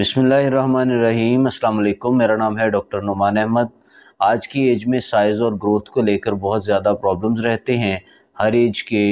बसमीम अल्लाम मेरा नाम है डॉक्टर नुमान अहमद आज की एज में साइज़ और ग्रोथ को लेकर बहुत ज़्यादा प्रॉब्लम्स रहते हैं हर एज के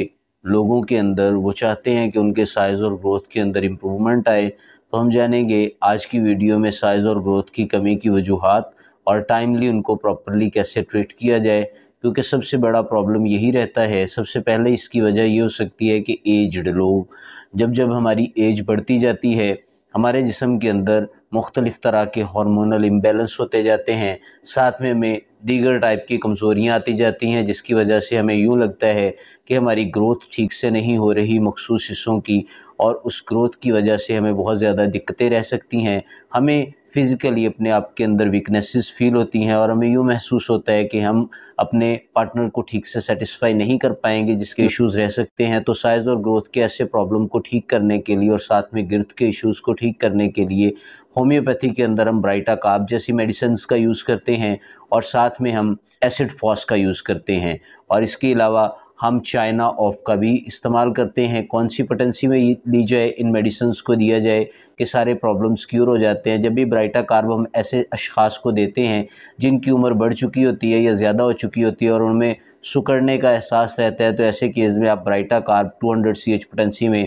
लोगों के अंदर वो चाहते हैं कि उनके साइज़ और ग्रोथ के अंदर इम्प्रूवमेंट आए तो हम जानेंगे आज की वीडियो में साइज़ और ग्रोथ की कमी की वजूहत और टाइमली उनको प्रॉपरली कैसे ट्रीट किया जाए क्योंकि सबसे बड़ा प्रॉब्लम यही रहता है सबसे पहले इसकी वजह ये हो सकती है कि एजड लोग जब जब हमारी एज बढ़ती जाती है हमारे जिसम के अंदर मुख्तलिफ़ तरह के हार्मोनल इम्बेलेंस होते जाते हैं साथ में में दीगर टाइप की कमज़ोरियाँ आती जाती हैं जिसकी वजह से हमें यूँ लगता है कि हमारी ग्रोथ ठीक से नहीं हो रही मखसूस हिस्सों की और उस ग्रोथ की वजह से हमें बहुत ज़्यादा दिक्कतें रह सकती हैं हमें फ़िज़िकली अपने आप के अंदर वीकनेसेस फ़ील होती हैं और हमें यूँ महसूस होता है कि हम अपने पार्टनर को ठीक से सेटिस्फाई नहीं कर पाएंगे जिसके इश्यूज़ रह सकते हैं तो साइज़ और ग्रोथ के ऐसे प्रॉब्लम को ठीक करने के लिए और साथ में गिरद के इश्यूज़ को ठीक करने के लिए होम्योपैथी के अंदर हम ब्राइटा काप जैसी मेडिसन्स का यूज़ करते हैं और साथ साथ में हम एसिड फॉस का यूज़ करते हैं और इसके अलावा हम चाइना ऑफ का भी इस्तेमाल करते हैं कौन सी पटेंसी में ली जाए इन मेडिसन को दिया जाए कि सारे प्रॉब्लम्स क्योर हो जाते हैं जब भी ब्राइटा कार्ब हम ऐसे अशास को देते हैं जिनकी उम्र बढ़ चुकी होती है या ज़्यादा हो चुकी होती है और उनमें सुकड़ने का एहसास रहता है तो ऐसे केस में आप baryta carb two hundred C H potency में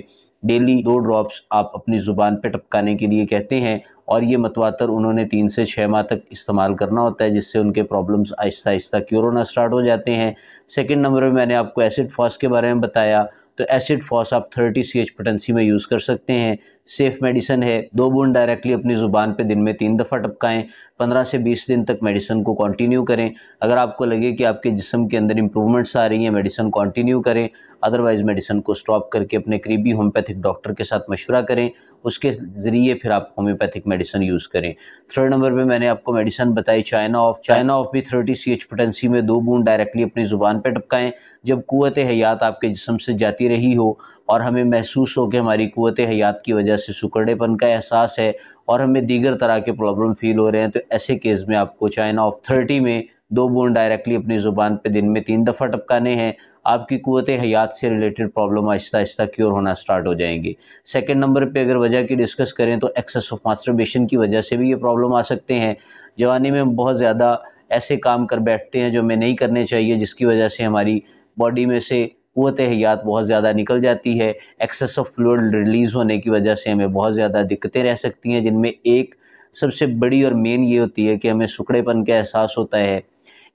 डेली दो ड्रॉप्स आप अपनी ज़ुबान पर टपकाने के लिए कहते हैं और ये मतवातर उन्होंने तीन से छः माह तक इस्तेमाल करना होता है जिससे उनके प्रॉब्लम्स आहिस्ता आहिस्ता क्योर होना स्टार्ट हो जाते हैं सेकेंड नंबर में मैंने आपको एसिड फॉस के बारे में बताया तो एसिड फॉस आप थर्टी सी एच पोटेंसी में यूज़ कर सकते हैं सेफ़ मेडिसन है दो बूंद डायरेक्टली अपनी ज़ुबान पे दिन में तीन दफ़ा टपकाएं पंद्रह से बीस दिन तक मेडिसन को कंटिन्यू करें अगर आपको लगे कि आपके जिसम के अंदर इंप्रूवमेंट्स आ रही हैं मेडिसन कंटिन्यू करें अदरवाइज़ मेडिसन को स्टॉप करके अपने करीबी होम्योपैथिक डॉक्टर के साथ मशवरा करें उसके ज़रिए फिर आप होम्योपैथिक मेडिसन यूज़ करें थर्ड नंबर पे मैंने आपको मेडिसन बताई चाइना ऑफ चाइना ऑफ भी थर्टी सी एच पोटेंसी में दो बूंद डायरेक्टली अपनी ज़ुबान पर टपकाएँ जब कुत हयात आपके जिसम से जाती रही हो और हमें महसूस हो कि हमारी कुत हयात की वजह से सुकड़ेपन का एहसास है और हमें दीगर तरह के प्रॉब्लम फील हो रहे हैं तो ऐसे केस में आपको चाइना ऑफ थर्टी में दो बूंद डायरेक्टली अपनी ज़ुबान पे दिन में तीन दफ़ा टपकाने हैं आपकी क़वत हयात से रिलेटेड प्रॉब्लम आहिस्ता आहिस्ता क्योर होना स्टार्ट हो जाएंगी सेकेंड नंबर पर अगर वजह की डिस्कस करें तो एक्सेस ऑफ मास्टरबेशन की वजह से भी ये प्रॉब्लम आ सकते हैं जवानी में बहुत ज़्यादा ऐसे काम कर बैठते हैं जो हमें नहीं करने चाहिए जिसकी वजह से हमारी बॉडी में से क़वत हयात बहुत ज़्यादा निकल जाती है एक्सेस ऑफ फ्लूड रिलीज़ होने की वजह से हमें बहुत ज़्यादा दिक्कतें रह सकती हैं जिनमें एक सबसे बड़ी और मेन ये होती है कि हमें सुखड़ेपन का एहसास होता है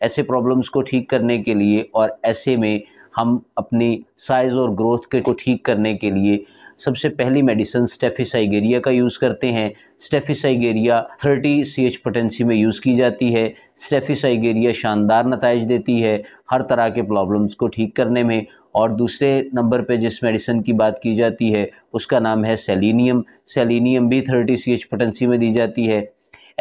ऐसे प्रॉब्लम्स को ठीक करने के लिए और ऐसे में हम अपनी साइज़ और ग्रोथ के को ठीक करने के लिए सबसे पहली मेडिसिन स्टेफिसाइगेरिया का यूज़ करते हैं स्टेफिसाइगेरिया 30 सी एच पोटेंसी में यूज़ की जाती है स्टेफिसाइगेरिया शानदार नतज देती है हर तरह के प्रॉब्लम्स को ठीक करने में और दूसरे नंबर पे जिस मेडिसिन की बात की जाती है उसका नाम है सेलिनियम सेलिनियम भी थर्टी सी एच पोटेंसी में दी जाती है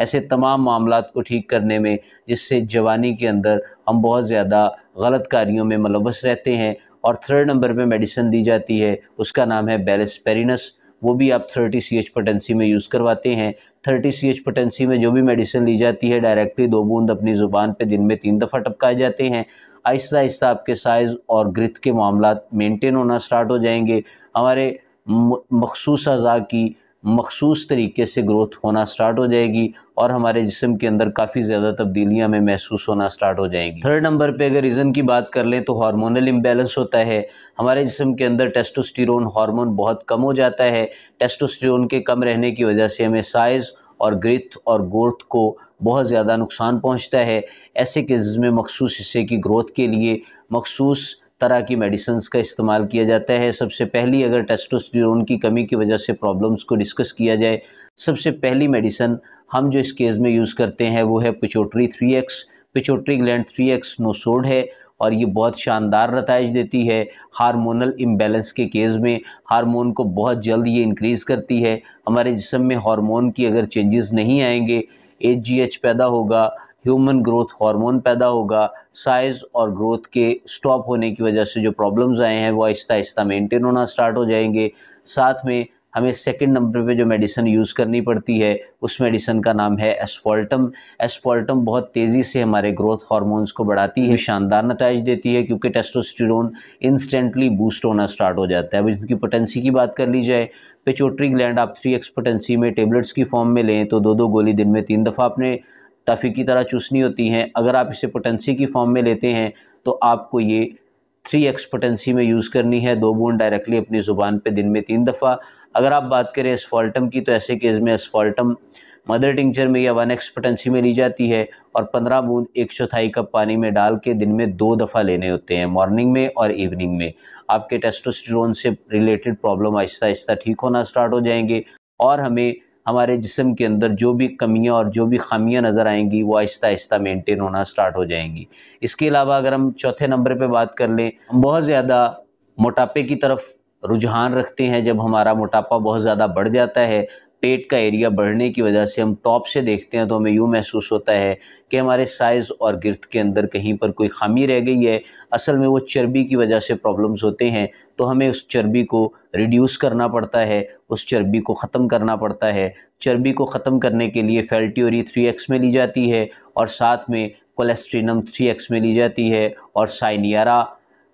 ऐसे तमाम मामला को ठीक करने में जिससे जवानी के अंदर हम बहुत ज़्यादा गलत कार्यों में मुलवस रहते हैं और थर्ड नंबर पर मेडिसिन दी जाती है उसका नाम है बेलसपेरिनस वो भी आप थर्टी सी एच पोटेंसी में यूज़ करवाते हैं थर्टी सी एच पोटेंसी में जो भी मेडिसिन ली जाती है डायरेक्टली दो बूंद अपनी ज़ुबान पे दिन में तीन दफ़ा टपकाए जाते हैं आहिस्ता आहिस्ता आपके साइज़ और ग्रिथ के मामला मेंटेन होना स्टार्ट हो जाएंगे हमारे मखसूस अज़ा की मखसूस तरीके से ग्रोथ होना स्टार्ट हो जाएगी और हमारे जिसम के अंदर काफ़ी ज़्यादा तब्दीलियाँ में महसूस होना स्टार्ट हो जाएंगी थर्ड नंबर पे अगर रीज़न की बात कर लें तो हार्मोनल इम्बेलेंस होता है हमारे जिसम के अंदर टेस्टोस्टेरोन हार्मोन बहुत कम हो जाता है टेस्टोस्टेरोन के कम रहने की वजह से हमें साइज़ और ग्रिथ और ग्रोथ को बहुत ज़्यादा नुकसान पहुँचता है ऐसे केसेज में मखसूस हिस्से की ग्रोथ के लिए मखसूस तरह की मेडिसिन का इस्तेमाल किया जाता है सबसे पहली अगर टेस्टोस्टेरोन की कमी की वजह से प्रॉब्लम्स को डिस्कस किया जाए सबसे पहली मेडिसन हम जो इस केस में यूज़ करते हैं वो है pituitary three X pituitary gland three X nosode है और ये बहुत शानदार नतज देती है हार्मोनल इम्बेलेंस के केस में हार्मोन को बहुत जल्द ये इंक्रीज़ करती है हमारे जिसम में हार्मोन की अगर चेंजेस नहीं आएंगे एच जी एच पैदा होगा ह्यूमन ग्रोथ हार्मोन पैदा होगा साइज़ और ग्रोथ के स्टॉप होने की वजह से जो प्रॉब्लम्स आए हैं वो आहिस्ता आहिस्ता मेंटेन होना स्टार्ट हो जाएंगे साथ में हमें सेकंड नंबर पे जो मेडिसन यूज़ करनी पड़ती है उस मेडिसन का नाम है एसफॉल्टम एसफॉल्टम बहुत तेज़ी से हमारे ग्रोथ हार्मोन्स को बढ़ाती है शानदार नतज देती है क्योंकि टेस्टोस्टेरोन इंस्टेंटली बूस्ट होना स्टार्ट हो जाता है अब इनकी पोटेंसी की बात कर ली जाए पेचोट्री ग्लैंड आप थ्री एक्सपोटेंसी में टेबलेट्स की फॉर्म में लें तो दो दो गोली दिन में तीन दफ़ा आपने टफ़ी की तरह चूसनी होती हैं अगर आप इसे पोटेंसी की फॉर्म में लेते हैं तो आपको ये थ्री एक्स पोटेंसी में यूज़ करनी है दो बूंद डायरेक्टली अपनी ज़ुबान पे दिन में तीन दफ़ा अगर आप बात करें एसफॉल्टम की तो ऐसे केस में एसफॉल्टम मदर टिंचर में या वन एक्स पोटेंसी में ली जाती है और पंद्रह बूंद एक चौथाई कप पानी में डाल के दिन में दो दफ़ा लेने होते हैं मॉर्निंग में और इवनिंग में आपके टेस्टोस्टेरोन से रिलेटेड प्रॉब्लम आहिस्ता आहिस्ता ठीक होना स्टार्ट हो जाएंगे और हमें हमारे जिसम के अंदर जो भी कमियां और जो भी खामियां नज़र आएंगी वो आहिस्ता आहिस्ता मेंटेन होना स्टार्ट हो जाएंगी इसके अलावा अगर हम चौथे नंबर पे बात कर लें हम बहुत ज़्यादा मोटापे की तरफ रुझान रखते हैं जब हमारा मोटापा बहुत ज़्यादा बढ़ जाता है पेट का एरिया बढ़ने की वजह से हम टॉप से देखते हैं तो हमें यूँ महसूस होता है कि हमारे साइज़ और गिरद के अंदर कहीं पर कोई खामी रह गई है असल में वो चर्बी की वजह से प्रॉब्लम्स होते हैं तो हमें उस चर्बी को रिड्यूस करना पड़ता है उस चर्बी को ख़त्म करना पड़ता है चर्बी को ख़त्म करने के लिए फैल्टोरी थ्री एक्स में ली जाती है और साथ में कोलेस्ट्रीनम थ्री एक्स में ली जाती है और साइनियारा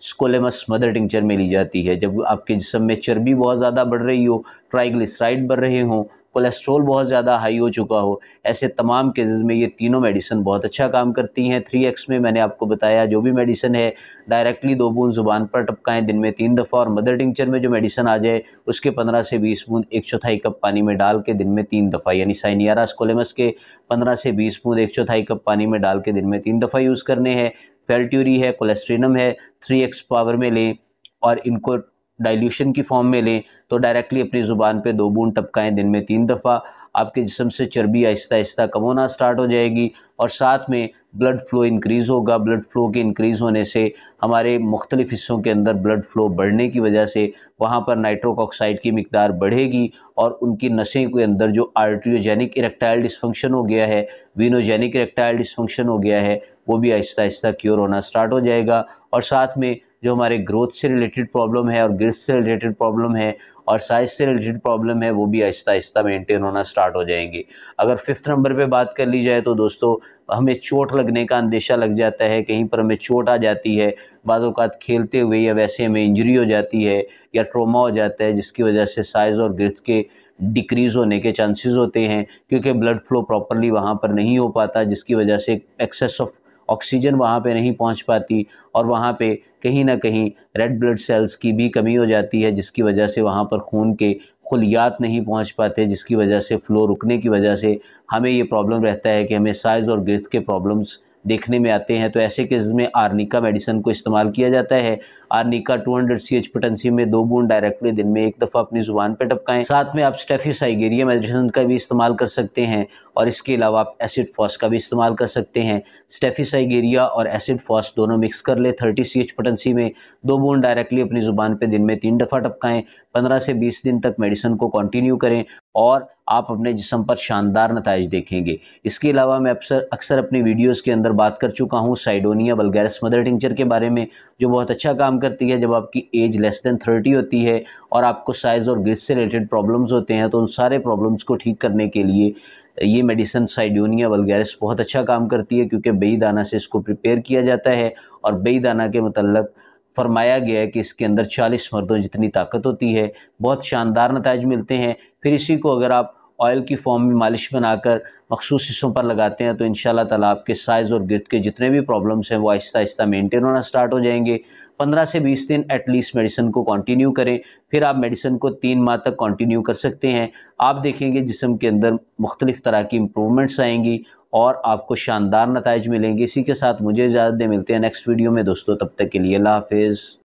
स्कोलेमस मदर टिंचर में ली जाती है जब आपके जिसम में चर्बी बहुत ज़्यादा बढ़ रही हो ट्राइग्लिसराइड बढ़ रहे हों कोलेस्ट्रॉल बहुत ज़्यादा हाई हो चुका हो ऐसे तमाम केसेस में ये तीनों मेडिसिन बहुत अच्छा काम करती हैं थ्री एक्स में मैंने आपको बताया जो भी मेडिसिन है डायरेक्टली दो बूंद ज़ुबान पर टपकाएं दिन में तीन दफ़ा और मदर टिंचर में जो मेडिसिन आ जाए उसके पंद्रह से बीस बूंद एक चौथाई कप पानी में डाल के दिन में तीन दफ़ा यानी साइनियारा स्कोलेमस के पंद्रह से बीस बूंद एक चौथाई कप पानी में डाल के दिन में तीन दफ़ा यूज़ करने हैं फेल्ट्यूरी है कोलेस्ट्रीनम है थ्री एक्स पावर में लें और इनको डाइल्यूशन की फॉर्म में लें तो डायरेक्टली अपनी ज़ुबान पे दो बूंद टपकाएं दिन में तीन दफ़ा आपके जिसम से चर्बी आहिस्ता आहिस्ता कम होना स्टार्ट हो जाएगी और साथ में ब्लड फ़्लो इंक्रीज़ होगा ब्लड फ़्लो के इंक्रीज़ होने से हमारे मुख्तलिफ़ हिस्सों के अंदर ब्लड फ़्लो बढ़ने की वजह से वहाँ पर नाइट्रोक ऑक्साइड की मकदार बढ़ेगी और उनकी नशें के अंदर जो आर्ट्रियोजेनिक इरेक्टाइल डिसफंक्शन हो गया है वीनोजेनिक इरेक्टाइल डिसफंक्शन हो गया है वो भी आहिस्ता आहिस्ता क्योर होना स्टार्ट हो जाएगा और साथ में जो हमारे ग्रोथ से रिलेटेड प्रॉब्लम है और ग्रिथ से रिलेटेड प्रॉब्लम है और साइज से रिलेटेड प्रॉब्लम है वो भी आहिस्ता आहिस्ता मेंटेन होना स्टार्ट हो जाएंगे अगर फिफ्थ नंबर पे बात कर ली जाए तो दोस्तों हमें चोट लगने का अंदेशा लग जाता है कहीं पर हमें चोट आ जाती है बाद खेलते हुए या वैसे हमें इंजरी हो जाती है या ट्रोमा हो जाता है जिसकी वजह से साइज़ और गिर्थ के डिक्रीज़ होने के चांसेस होते हैं क्योंकि ब्लड फ्लो प्रॉपरली वहाँ पर नहीं हो पाता जिसकी वजह से एक्सेस ऑफ ऑक्सीजन वहाँ पे नहीं पहुँच पाती और वहाँ पे कहीं ना कहीं रेड ब्लड सेल्स की भी कमी हो जाती है जिसकी वजह से वहाँ पर खून के खुलियात नहीं पहुँच पाते जिसकी वजह से फ़्लो रुकने की वजह से हमें ये प्रॉब्लम रहता है कि हमें साइज़ और गिरथ के प्रॉब्लम्स देखने में आते हैं तो ऐसे केस में आर्निका मेडिसन को इस्तेमाल किया जाता है arnica 200 hundred C H potency में दो बूंद डायरेक्टली दिन में एक दफ़ा अपनी ज़ुबान पर टपकाएं साथ में आप साइगेरिया मेडिसन का भी इस्तेमाल कर सकते हैं और इसके अलावा आप एसिड फॉस का भी इस्तेमाल कर सकते हैं स्टेफिसाइगेरिया और एसिड फॉस दोनों मिक्स कर लें थर्टी सी एच पोटेंसी में दो बूंद डायरेक्टली अपनी ज़ुबान पर दिन में तीन दफ़ा टपकाएँ पंद्रह से बीस दिन तक मेडिसन को कंटिन्यू करें और आप अपने जिसम पर शानदार नतज देखेंगे इसके अलावा मैं अक्सर अक्सर अपनी वीडियोस के अंदर बात कर चुका हूँ साइडोनिया बलगैरस मदर टिंचर के बारे में जो बहुत अच्छा काम करती है जब आपकी एज लेस देन थर्टी होती है और आपको साइज़ और ग्रिस से रिलेटेड प्रॉब्लम्स होते हैं तो उन सारे प्रॉब्लम्स को ठीक करने के लिए ये मेडिसन साइडोनिया बल्गैरस बहुत अच्छा काम करती है क्योंकि बेई दाना से इसको प्रिपेयर किया जाता है और बेई दाना के मतलब फरमाया गया है कि इसके अंदर चालीस मर्दों जितनी ताकत होती है बहुत शानदार नतज मिलते हैं फिर इसी को अगर आप ऑयल की फॉर्म में मालिश बनाकर मखसूस हिस्सों पर लगाते हैं तो इन ताला आपके साइज़ और गिरद के जितने भी प्रॉब्लम्स हैं वो आहिस्ता आहिस्ता मेंटेन होना स्टार्ट हो जाएंगे पंद्रह से बीस दिन एटलीस्ट मेडिसिन को कंटिन्यू करें फिर आप मेडिसिन को तीन माह तक कंटिन्यू कर सकते हैं आप देखेंगे जिसम के अंदर मुख्तलिफ़ तरह की इम्प्रूवमेंट्स आएंगी और आपको शानदार नतज मिलेंगे इसी के साथ मुझे इजाज़त दे मिलते हैं नेक्स्ट वीडियो में दोस्तों तब तक के लिए अल्लाह हाफिज़